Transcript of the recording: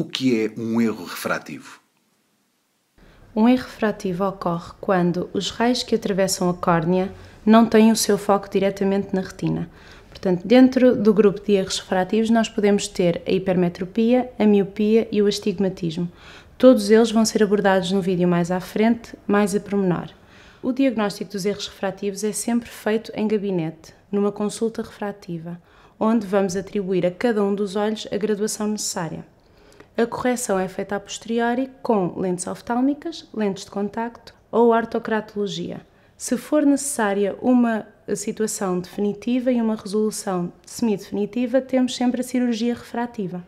O que é um erro refrativo? Um erro refrativo ocorre quando os raios que atravessam a córnea não têm o seu foco diretamente na retina. Portanto, dentro do grupo de erros refrativos, nós podemos ter a hipermetropia, a miopia e o astigmatismo. Todos eles vão ser abordados no vídeo mais à frente, mais a pormenor. O diagnóstico dos erros refrativos é sempre feito em gabinete, numa consulta refrativa, onde vamos atribuir a cada um dos olhos a graduação necessária. A correção é feita a posteriori com lentes oftálmicas, lentes de contacto ou ortocratologia. Se for necessária uma situação definitiva e uma resolução semidefinitiva, temos sempre a cirurgia refrativa.